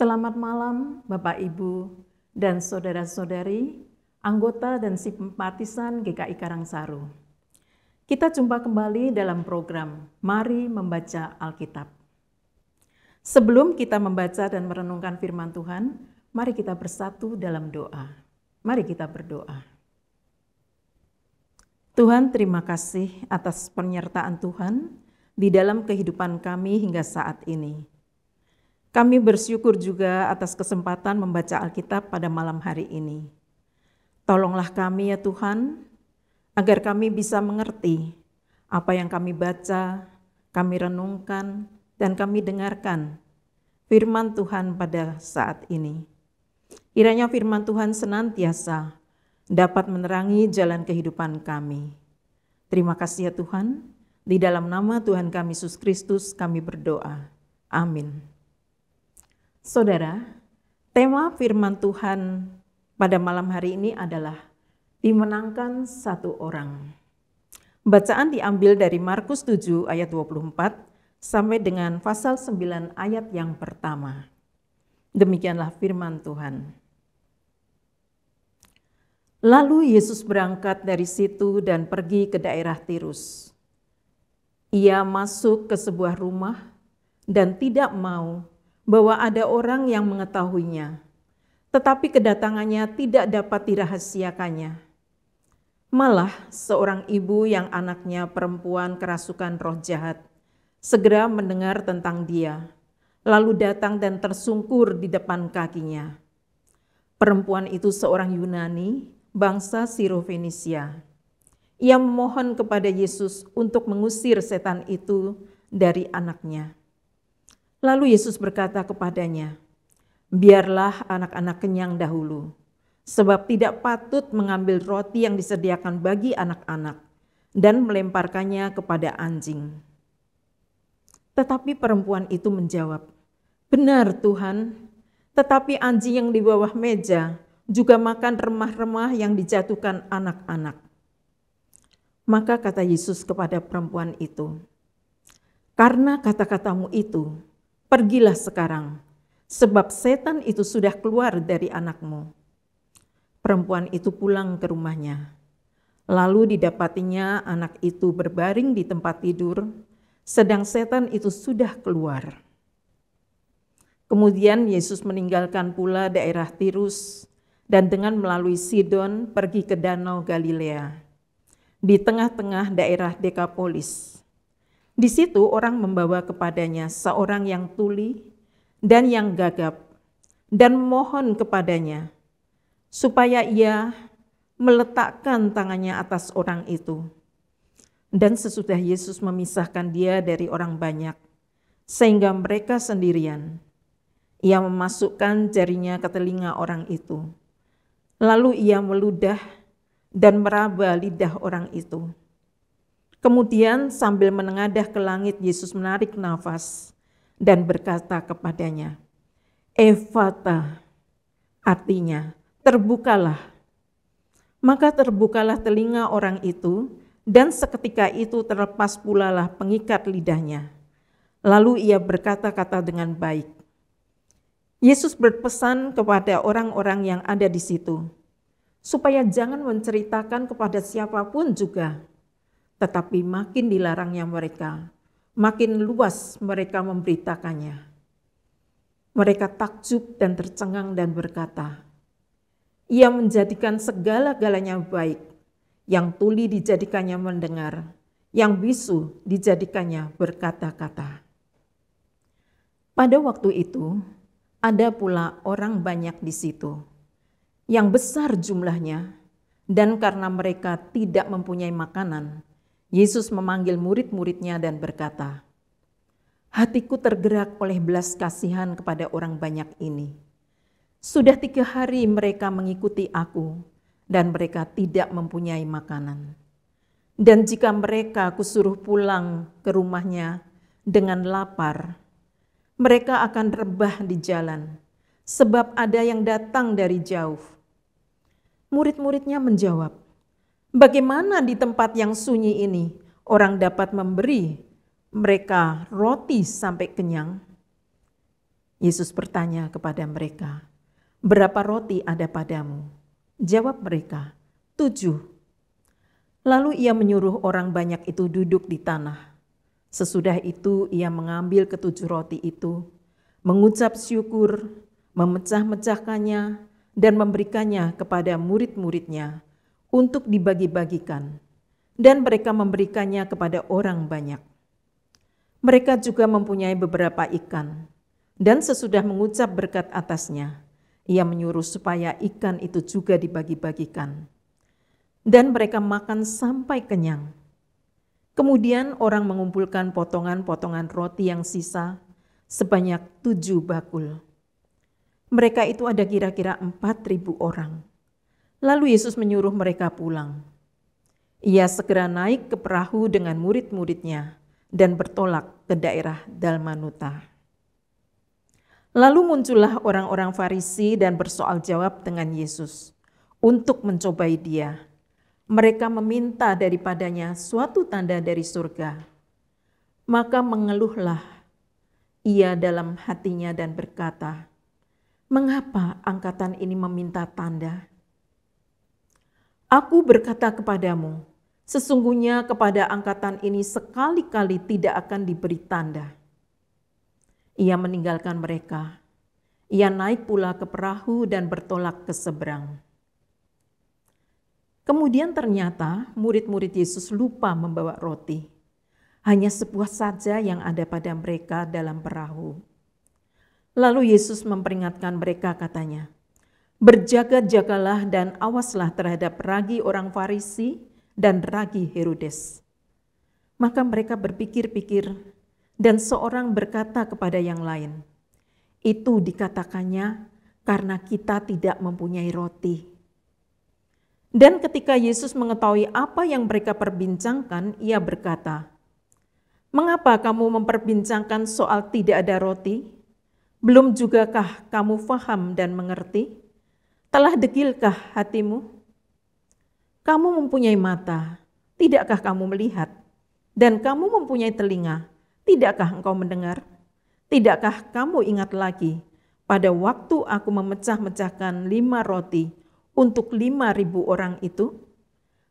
Selamat malam Bapak Ibu dan saudara-saudari, anggota dan simpatisan GKI Karangsaru. Kita jumpa kembali dalam program Mari Membaca Alkitab. Sebelum kita membaca dan merenungkan firman Tuhan, mari kita bersatu dalam doa. Mari kita berdoa. Tuhan terima kasih atas penyertaan Tuhan di dalam kehidupan kami hingga saat ini. Kami bersyukur juga atas kesempatan membaca Alkitab pada malam hari ini. Tolonglah kami ya Tuhan, agar kami bisa mengerti apa yang kami baca, kami renungkan, dan kami dengarkan firman Tuhan pada saat ini. Kiranya firman Tuhan senantiasa dapat menerangi jalan kehidupan kami. Terima kasih ya Tuhan, di dalam nama Tuhan kami Yesus Kristus kami berdoa. Amin. Saudara, tema firman Tuhan pada malam hari ini adalah dimenangkan satu orang. Bacaan diambil dari Markus 7 ayat 24 sampai dengan pasal 9 ayat yang pertama. Demikianlah firman Tuhan. Lalu Yesus berangkat dari situ dan pergi ke daerah Tirus. Ia masuk ke sebuah rumah dan tidak mau bahwa ada orang yang mengetahuinya, tetapi kedatangannya tidak dapat dirahasiakannya. Malah seorang ibu yang anaknya perempuan kerasukan roh jahat segera mendengar tentang dia, lalu datang dan tersungkur di depan kakinya. Perempuan itu seorang Yunani, bangsa Sirofenisia. Ia memohon kepada Yesus untuk mengusir setan itu dari anaknya. Lalu Yesus berkata kepadanya, "Biarlah anak-anak kenyang dahulu, sebab tidak patut mengambil roti yang disediakan bagi anak-anak dan melemparkannya kepada anjing." Tetapi perempuan itu menjawab, "Benar, Tuhan, tetapi anjing yang di bawah meja juga makan remah-remah yang dijatuhkan anak-anak." Maka kata Yesus kepada perempuan itu, "Karena kata-katamu itu, Pergilah sekarang, sebab setan itu sudah keluar dari anakmu. Perempuan itu pulang ke rumahnya. Lalu didapatinya anak itu berbaring di tempat tidur, sedang setan itu sudah keluar. Kemudian Yesus meninggalkan pula daerah Tirus dan dengan melalui Sidon pergi ke Danau Galilea. Di tengah-tengah daerah Dekapolis, di situ orang membawa kepadanya seorang yang tuli dan yang gagap dan mohon kepadanya supaya ia meletakkan tangannya atas orang itu. Dan sesudah Yesus memisahkan dia dari orang banyak sehingga mereka sendirian. Ia memasukkan jarinya ke telinga orang itu. Lalu ia meludah dan meraba lidah orang itu Kemudian sambil menengadah ke langit, Yesus menarik nafas dan berkata kepadanya, Evata, artinya terbukalah. Maka terbukalah telinga orang itu, dan seketika itu terlepas pulalah pengikat lidahnya. Lalu ia berkata-kata dengan baik. Yesus berpesan kepada orang-orang yang ada di situ, supaya jangan menceritakan kepada siapapun juga tetapi makin dilarangnya mereka, makin luas mereka memberitakannya. Mereka takjub dan tercengang dan berkata, Ia menjadikan segala-galanya baik, yang tuli dijadikannya mendengar, yang bisu dijadikannya berkata-kata. Pada waktu itu, ada pula orang banyak di situ, yang besar jumlahnya, dan karena mereka tidak mempunyai makanan, Yesus memanggil murid-muridnya dan berkata, Hatiku tergerak oleh belas kasihan kepada orang banyak ini. Sudah tiga hari mereka mengikuti aku, dan mereka tidak mempunyai makanan. Dan jika mereka kusuruh pulang ke rumahnya dengan lapar, mereka akan rebah di jalan, sebab ada yang datang dari jauh. Murid-muridnya menjawab, Bagaimana di tempat yang sunyi ini orang dapat memberi mereka roti sampai kenyang? Yesus bertanya kepada mereka, "Berapa roti ada padamu?" Jawab mereka, "Tujuh." Lalu ia menyuruh orang banyak itu duduk di tanah. Sesudah itu ia mengambil ketujuh roti itu, mengucap syukur, memecah-mecahkannya, dan memberikannya kepada murid-muridnya, untuk dibagi-bagikan, dan mereka memberikannya kepada orang banyak. Mereka juga mempunyai beberapa ikan, dan sesudah mengucap berkat atasnya, ia menyuruh supaya ikan itu juga dibagi-bagikan. Dan mereka makan sampai kenyang. Kemudian orang mengumpulkan potongan-potongan roti yang sisa sebanyak tujuh bakul. Mereka itu ada kira-kira empat ribu orang. Lalu Yesus menyuruh mereka pulang. Ia segera naik ke perahu dengan murid-muridnya dan bertolak ke daerah Dalmanuta. Lalu muncullah orang-orang Farisi dan bersoal jawab dengan Yesus untuk mencobai Dia. Mereka meminta daripadanya suatu tanda dari surga. Maka mengeluhlah ia dalam hatinya dan berkata, "Mengapa angkatan ini meminta tanda?" Aku berkata kepadamu, sesungguhnya kepada angkatan ini sekali-kali tidak akan diberi tanda. Ia meninggalkan mereka. Ia naik pula ke perahu dan bertolak ke seberang. Kemudian ternyata murid-murid Yesus lupa membawa roti. Hanya sebuah saja yang ada pada mereka dalam perahu. Lalu Yesus memperingatkan mereka katanya, Berjaga-jagalah dan awaslah terhadap ragi orang Farisi dan ragi Herodes. Maka mereka berpikir-pikir, dan seorang berkata kepada yang lain, "Itu dikatakannya karena kita tidak mempunyai roti." Dan ketika Yesus mengetahui apa yang mereka perbincangkan, ia berkata, "Mengapa kamu memperbincangkan soal tidak ada roti? Belum jugakah kamu faham dan mengerti?" Telah degilkah hatimu? Kamu mempunyai mata, tidakkah kamu melihat? Dan kamu mempunyai telinga, tidakkah engkau mendengar? Tidakkah kamu ingat lagi pada waktu aku memecah-mecahkan lima roti untuk lima ribu orang itu?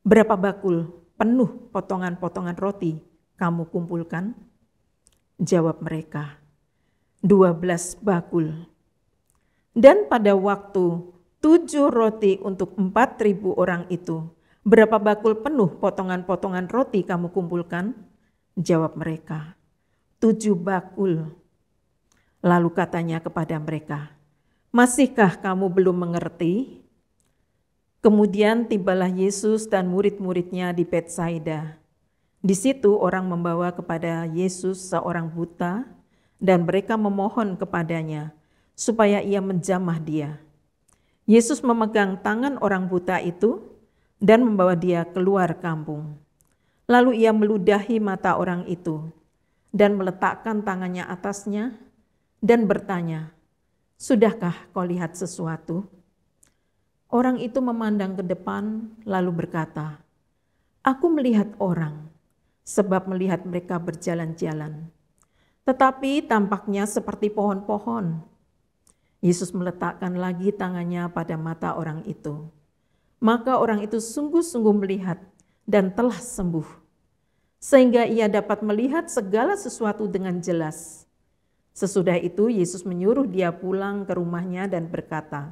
Berapa bakul penuh potongan-potongan roti kamu kumpulkan? Jawab mereka, dua belas bakul. Dan pada waktu tujuh roti untuk empat ribu orang itu. Berapa bakul penuh potongan-potongan roti kamu kumpulkan? Jawab mereka, tujuh bakul. Lalu katanya kepada mereka, masihkah kamu belum mengerti? Kemudian tibalah Yesus dan murid-muridnya di Bethsaida. Di situ orang membawa kepada Yesus seorang buta dan mereka memohon kepadanya supaya ia menjamah dia. Yesus memegang tangan orang buta itu dan membawa dia keluar kampung. Lalu ia meludahi mata orang itu dan meletakkan tangannya atasnya dan bertanya, "Sudahkah kau lihat sesuatu?" Orang itu memandang ke depan lalu berkata, "Aku melihat orang sebab melihat mereka berjalan-jalan." tetapi tampaknya seperti pohon-pohon Yesus meletakkan lagi tangannya pada mata orang itu. Maka orang itu sungguh-sungguh melihat dan telah sembuh, sehingga ia dapat melihat segala sesuatu dengan jelas. Sesudah itu, Yesus menyuruh dia pulang ke rumahnya dan berkata,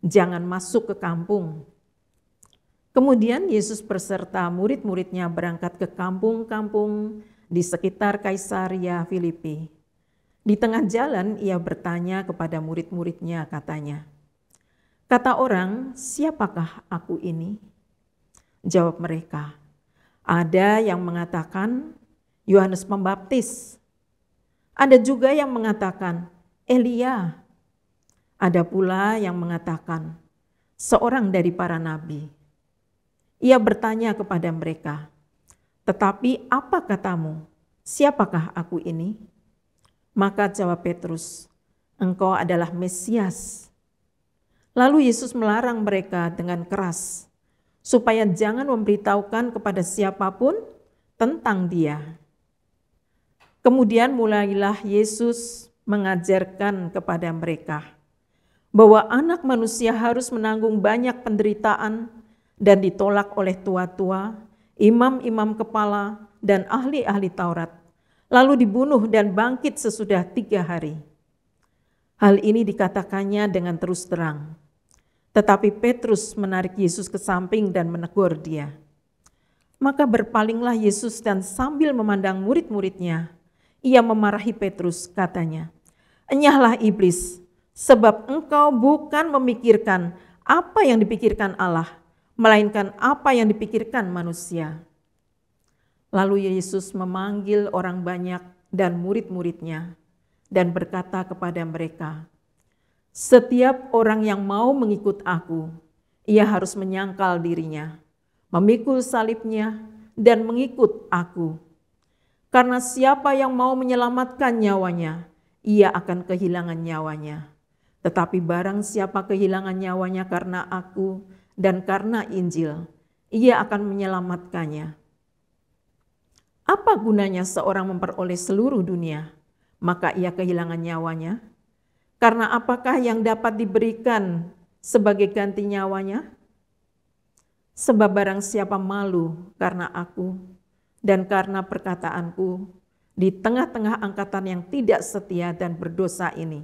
"Jangan masuk ke kampung." Kemudian Yesus berserta murid-muridnya berangkat ke kampung-kampung di sekitar Kaisaria Filipi di tengah jalan ia bertanya kepada murid-muridnya katanya, Kata orang, siapakah aku ini? Jawab mereka, ada yang mengatakan Yohanes Pembaptis. Ada juga yang mengatakan Elia. Ada pula yang mengatakan seorang dari para nabi. Ia bertanya kepada mereka, "Tetapi apa katamu? Siapakah aku ini?" Maka jawab Petrus, engkau adalah Mesias. Lalu Yesus melarang mereka dengan keras, supaya jangan memberitahukan kepada siapapun tentang dia. Kemudian mulailah Yesus mengajarkan kepada mereka bahwa anak manusia harus menanggung banyak penderitaan dan ditolak oleh tua-tua, imam-imam kepala, dan ahli-ahli Taurat, lalu dibunuh dan bangkit sesudah tiga hari. Hal ini dikatakannya dengan terus terang. Tetapi Petrus menarik Yesus ke samping dan menegur dia. Maka berpalinglah Yesus dan sambil memandang murid-muridnya, ia memarahi Petrus katanya, Enyahlah iblis, sebab engkau bukan memikirkan apa yang dipikirkan Allah, melainkan apa yang dipikirkan manusia. Lalu Yesus memanggil orang banyak dan murid-muridnya dan berkata kepada mereka, "Setiap orang yang mau mengikut Aku, ia harus menyangkal dirinya, memikul salibnya, dan mengikut Aku. Karena siapa yang mau menyelamatkan nyawanya, ia akan kehilangan nyawanya. Tetapi barang siapa kehilangan nyawanya karena Aku dan karena Injil, ia akan menyelamatkannya." Apa gunanya seorang memperoleh seluruh dunia, maka ia kehilangan nyawanya? Karena apakah yang dapat diberikan sebagai ganti nyawanya? Sebab barang siapa malu karena aku dan karena perkataanku di tengah-tengah angkatan yang tidak setia dan berdosa ini,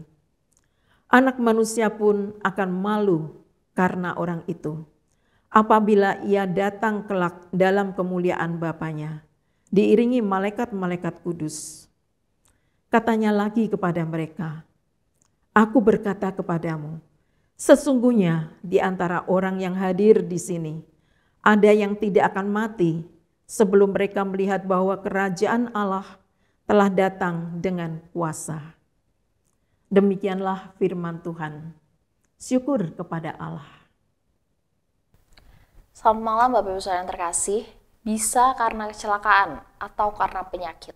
anak manusia pun akan malu karena orang itu apabila ia datang kelak dalam kemuliaan Bapaknya diiringi malaikat-malaikat kudus. Katanya lagi kepada mereka, Aku berkata kepadamu, sesungguhnya di antara orang yang hadir di sini, ada yang tidak akan mati sebelum mereka melihat bahwa kerajaan Allah telah datang dengan kuasa. Demikianlah firman Tuhan. Syukur kepada Allah. Selamat malam Bapak Ibu Saudara yang terkasih bisa karena kecelakaan atau karena penyakit,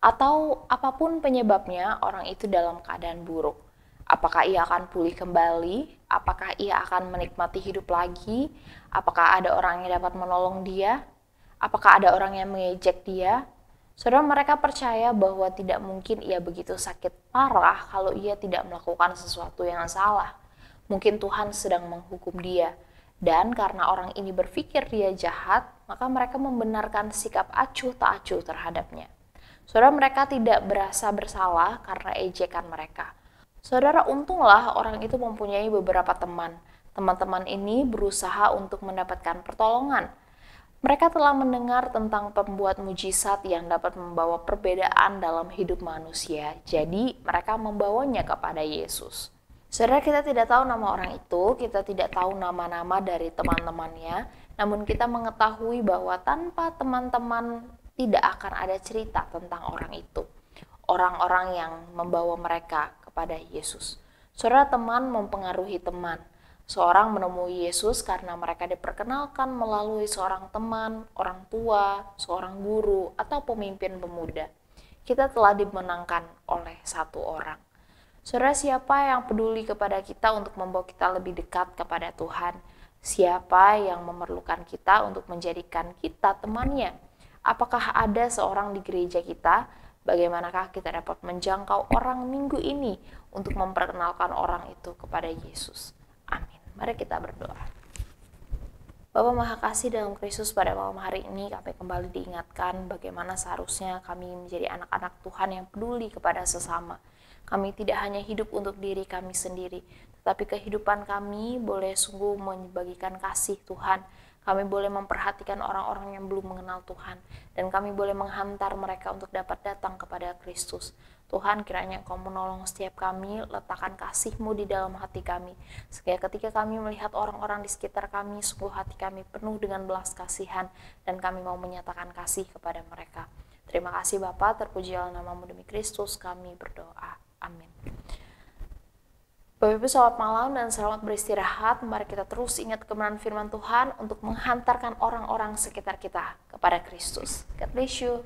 atau apapun penyebabnya, orang itu dalam keadaan buruk. Apakah ia akan pulih kembali? Apakah ia akan menikmati hidup lagi? Apakah ada orang yang dapat menolong dia? Apakah ada orang yang mengejek dia? Saudara mereka percaya bahwa tidak mungkin ia begitu sakit parah kalau ia tidak melakukan sesuatu yang salah. Mungkin Tuhan sedang menghukum dia dan karena orang ini berpikir dia jahat, maka mereka membenarkan sikap acuh tak acuh terhadapnya. Saudara mereka tidak berasa bersalah karena ejekan mereka. Saudara untunglah orang itu mempunyai beberapa teman. Teman-teman ini berusaha untuk mendapatkan pertolongan. Mereka telah mendengar tentang pembuat mujizat yang dapat membawa perbedaan dalam hidup manusia, jadi mereka membawanya kepada Yesus. Saudara kita tidak tahu nama orang itu, kita tidak tahu nama-nama dari teman-temannya, namun kita mengetahui bahwa tanpa teman-teman tidak akan ada cerita tentang orang itu. Orang-orang yang membawa mereka kepada Yesus. Saudara teman mempengaruhi teman. Seorang menemui Yesus karena mereka diperkenalkan melalui seorang teman, orang tua, seorang guru, atau pemimpin pemuda. Kita telah dimenangkan oleh satu orang. Saudara, siapa yang peduli kepada kita untuk membawa kita lebih dekat kepada Tuhan? Siapa yang memerlukan kita untuk menjadikan kita temannya? Apakah ada seorang di gereja kita? Bagaimanakah kita dapat menjangkau orang minggu ini untuk memperkenalkan orang itu kepada Yesus? Amin. Mari kita berdoa. Bapak Maha Kasih dalam Kristus pada malam hari ini kami kembali diingatkan bagaimana seharusnya kami menjadi anak-anak Tuhan yang peduli kepada sesama kami tidak hanya hidup untuk diri kami sendiri, tetapi kehidupan kami boleh sungguh membagikan kasih Tuhan. Kami boleh memperhatikan orang-orang yang belum mengenal Tuhan, dan kami boleh menghantar mereka untuk dapat datang kepada Kristus. Tuhan kiranya Engkau menolong setiap kami, letakkan kasih-Mu di dalam hati kami. Sehingga ketika kami melihat orang-orang di sekitar kami, sungguh hati kami penuh dengan belas kasihan, dan kami mau menyatakan kasih kepada mereka. Terima kasih Bapa, terpujilah namamu demi Kristus, kami berdoa. Amin. Bapak Ibu selamat malam dan selamat beristirahat. Mari kita terus ingat kemenangan firman Tuhan untuk menghantarkan orang-orang sekitar kita kepada Kristus. God bless you.